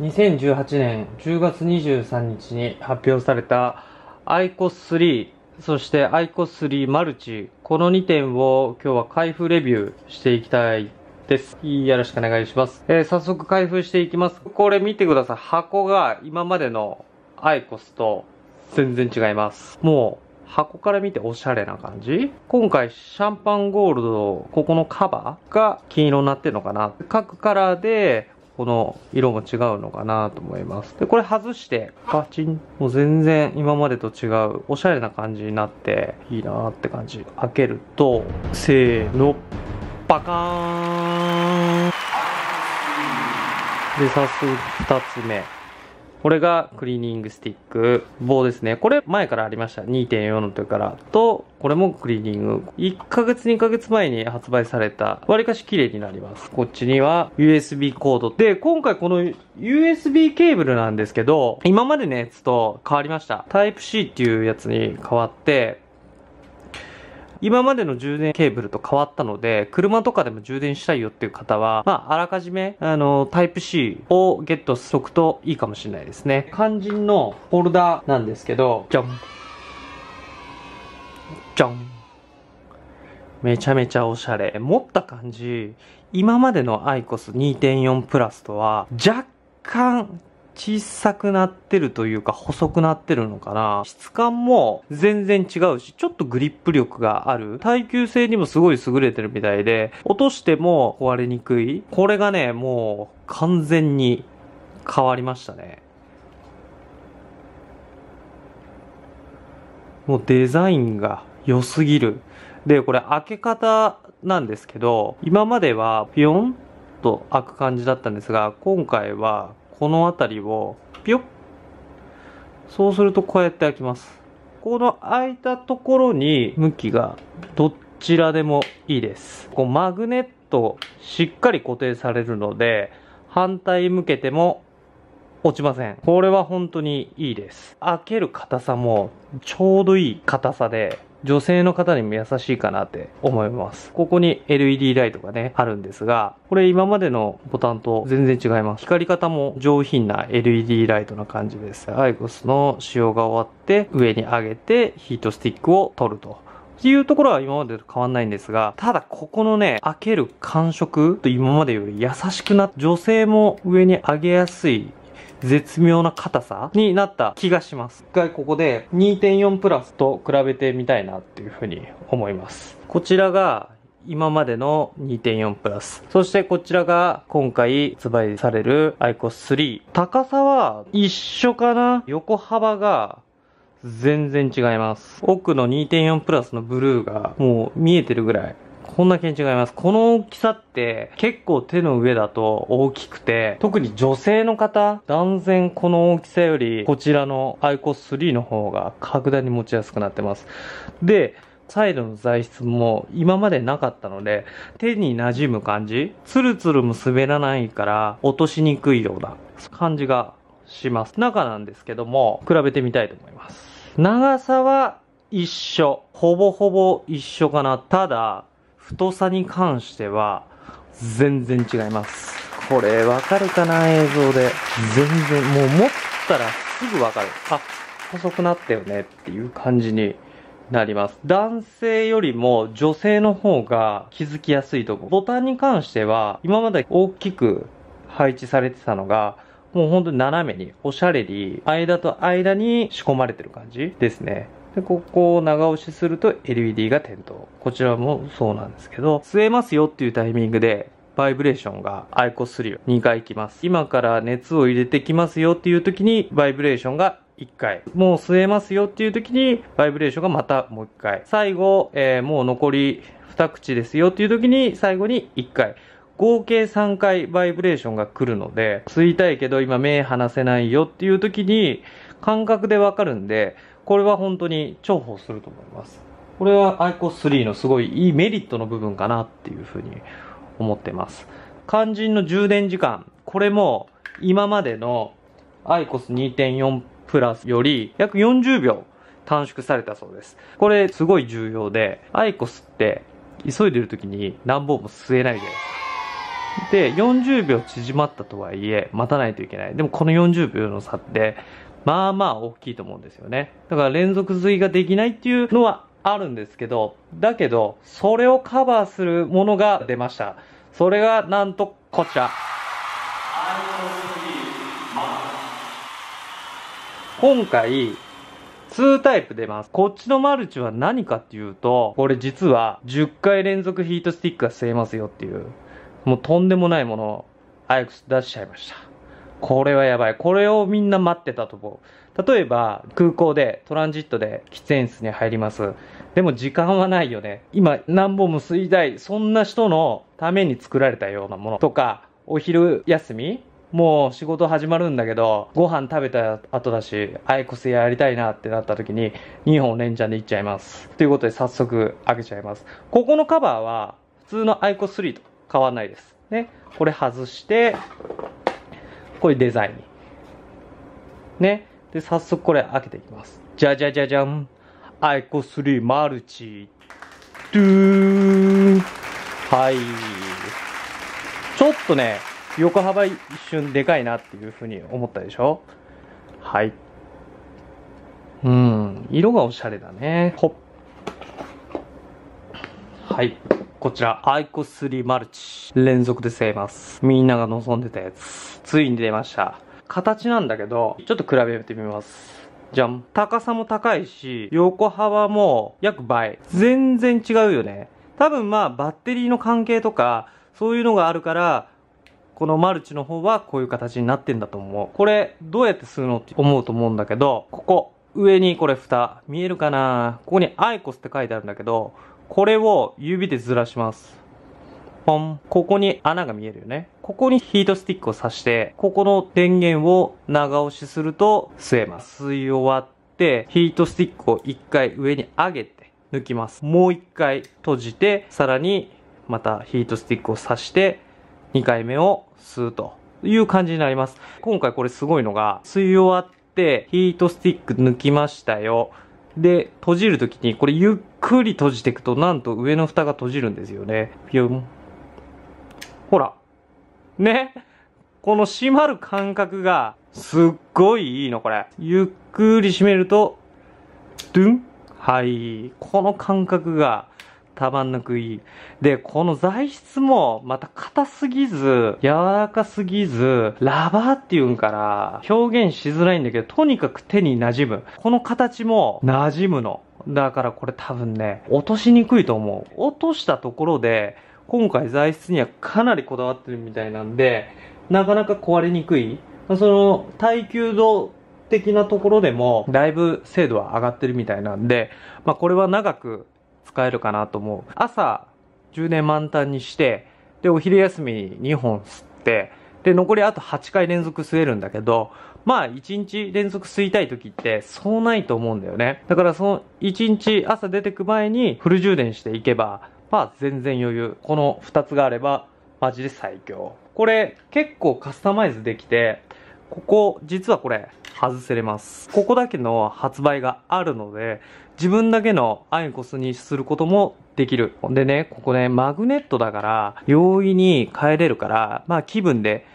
2018年10月23日に発表された ICOS3 そして ICOS3 マルチこの2点を今日は開封レビューしていきたいです。よろしくお願いします。えー、早速開封していきます。これ見てください。箱が今までのアイコスと全然違います。もう箱から見ておしゃれな感じ今回シャンパンゴールド、ここのカバーが金色になってるのかな各カラーでこの色も違うのかなと思います。で、これ外して、パチン。もう全然今までと違う、おしゃれな感じになって、いいなって感じ。開けると、せーの、パカーンで、早速2つ目。これがクリーニングスティック棒ですね。これ前からありました。2.4の時からと、これもクリーニング。1ヶ月2ヶ月前に発売された、割かし綺麗になります。こっちには USB コード。で、今回この USB ケーブルなんですけど、今までのやつと変わりました。Type-C っていうやつに変わって、今までの充電ケーブルと変わったので、車とかでも充電したいよっていう方は、まあ、あらかじめ、あの、タイプ C をゲットしとくといいかもしれないですね。肝心のホルダーなんですけど、じゃん。じゃん。めちゃめちゃおしゃれ。持った感じ、今までのアイコス2.4プラスとは若干小さくなってるというか細くなってるのかな質感も全然違うしちょっとグリップ力がある耐久性にもすごい優れてるみたいで落としても壊れにくいこれがねもう完全に変わりましたねもうデザインが良すぎるでこれ開け方なんですけど今まではピヨンと開く感じだったんですが今回はこの辺りをピョッそうするとこうやって開きますこの開いたところに向きがどちらでもいいですこうマグネットしっかり固定されるので反対向けても落ちませんこれは本当にいいです開ける硬さもちょうどいい硬さで女性の方にも優しいかなって思います。ここに LED ライトがね、あるんですが、これ今までのボタンと全然違います。光り方も上品な LED ライトな感じです。アイコスの使用が終わって上に上げてヒートスティックを取ると。っていうところは今までと変わんないんですが、ただここのね、開ける感触と今までより優しくなって、女性も上に上げやすい絶妙な硬さになった気がします。一回ここで2.4プラスと比べてみたいなっていうふうに思います。こちらが今までの2.4プラス。そしてこちらが今回発売される ICOS3。高さは一緒かな横幅が全然違います。奥の2.4プラスのブルーがもう見えてるぐらいこんな毛に違います。この大きさって結構手の上だと大きくて、特に女性の方、断然この大きさよりこちらのアイコス3の方が格段に持ちやすくなってます。で、サイドの材質も今までなかったので、手に馴染む感じ、ツルツルも滑らないから落としにくいような感じがします。中なんですけども、比べてみたいと思います。長さは一緒。ほぼほぼ一緒かな。ただ、太さに関しては、全然違います。これ、わかるかな映像で。全然、もう持ったらすぐわかる。あ、細くなったよねっていう感じになります。男性よりも女性の方が気づきやすいとこ。ボタンに関しては、今まで大きく配置されてたのが、もうほんと斜めに、おしゃれに、間と間に仕込まれてる感じですね。で、ここを長押しすると LED が点灯。こちらもそうなんですけど、吸えますよっていうタイミングで、バイブレーションがアイコス3を2回いきます。今から熱を入れてきますよっていう時に、バイブレーションが1回。もう吸えますよっていう時に、バイブレーションがまたもう1回。最後、えー、もう残り2口ですよっていう時に、最後に1回。合計3回バイブレーションが来るので、吸いたいけど今目離せないよっていう時に、感覚でわかるんで、これは本当に重宝すると思います。これは iCos3 のすごいいいメリットの部分かなっていうふうに思ってます。肝心の充電時間、これも今までの iCos2.4 プラスより約40秒短縮されたそうです。これすごい重要で、iCos って急いでる時に何本も吸えないじゃないですか。で、40秒縮まったとはいえ、待たないといけない。でもこの40秒の差って、まあまあ大きいと思うんですよね。だから連続いができないっていうのはあるんですけど、だけど、それをカバーするものが出ました。それがなんとこちら。今回、2タイプ出ます。こっちのマルチは何かっていうと、これ実は10回連続ヒートスティックが吸えますよっていう、もうとんでもないものをアイクス出しちゃいました。これはやばい。これをみんな待ってたと思う。例えば、空港で、トランジットで喫煙室に入ります。でも時間はないよね。今、何本も吸いたい。そんな人のために作られたようなものとか、お昼休みもう仕事始まるんだけど、ご飯食べた後だし、アイコスやりたいなってなった時に、2本レンチャンでいっちゃいます。ということで早速開けちゃいます。ここのカバーは、普通のアイコス3と変わんないです。ね。これ外して、こういうデザイン。ね。で、早速これ開けていきます。じゃじゃじゃじゃん。アイコ3マルチ。ドゥーはい。ちょっとね、横幅一瞬でかいなっていうふうに思ったでしょはい。うん、色がおしゃれだね。ほっ。はい。こちら、アイコ3マルチ。連続で吸えます。みんなが望んでたやつ。ついに出ました。形なんだけど、ちょっと比べてみます。じゃん。高さも高いし、横幅も約倍。全然違うよね。多分まあ、バッテリーの関係とか、そういうのがあるから、このマルチの方はこういう形になってんだと思う。これ、どうやって吸うのって思うと思うんだけど、ここ、上にこれ蓋、見えるかなここにアイコスって書いてあるんだけど、これを指でずらします。ポン。ここに穴が見えるよね。ここにヒートスティックを挿して、ここの電源を長押しすると吸えます。吸い終わって、ヒートスティックを一回上に上げて抜きます。もう一回閉じて、さらにまたヒートスティックを挿して、2回目を吸うという感じになります。今回これすごいのが、吸い終わって、ヒートスティック抜きましたよ。で、閉じるときに、これゆっくり閉じていくと、なんと上の蓋が閉じるんですよね。ピュン。ほら。ね。この閉まる感覚が、すっごいいいの、これ。ゆっくり閉めると、ドゥンはい。この感覚が、たまんなくいい。で、この材質も、また硬すぎず、柔らかすぎず、ラバーって言うんから、表現しづらいんだけど、とにかく手に馴染む。この形も、馴染むの。だからこれ多分ね、落としにくいと思う。落としたところで、今回材質にはかなりこだわってるみたいなんで、なかなか壊れにくい。その、耐久度的なところでも、だいぶ精度は上がってるみたいなんで、まあこれは長く使えるかなと思う。朝、充電満タンにして、で、お昼休みに2本吸って、で、残りあと8回連続吸えるんだけど、まあ1日連続吸いたい時ってそうないと思うんだよね。だからその1日朝出てく前にフル充電していけば、まあ全然余裕。この2つがあれば、マジで最強。これ、結構カスタマイズできて、ここ、実はこれ、外せれます。ここだけの発売があるので、自分だけのアイコスにすることもできる。でね、ここね、マグネットだから、容易に変えれるから、まあ気分で、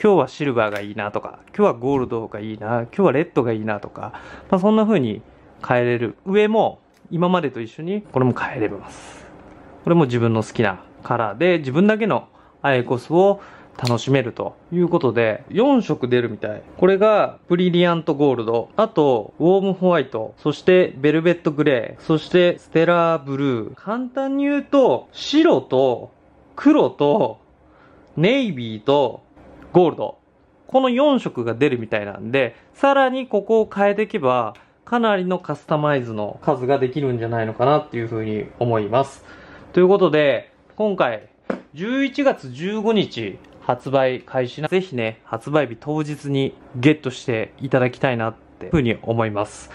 今日はシルバーがいいなとか、今日はゴールドがいいな、今日はレッドがいいなとか、まあそんな風に変えれる。上も、今までと一緒に、これも変えれます。これも自分の好きなカラーで、自分だけのアイコスを楽しめるということで、4色出るみたい。これが、ブリリアントゴールド、あと、ウォームホワイト、そしてベルベットグレー、そしてステラーブルー。簡単に言うと、白と黒とネイビーとゴールド。この4色が出るみたいなんで、さらにここを変えていけば、かなりのカスタマイズの数ができるんじゃないのかなっていうふうに思います。ということで、今回、11月15日発売開始な、ぜひね、発売日当日にゲットしていただきたいなってふうに思います。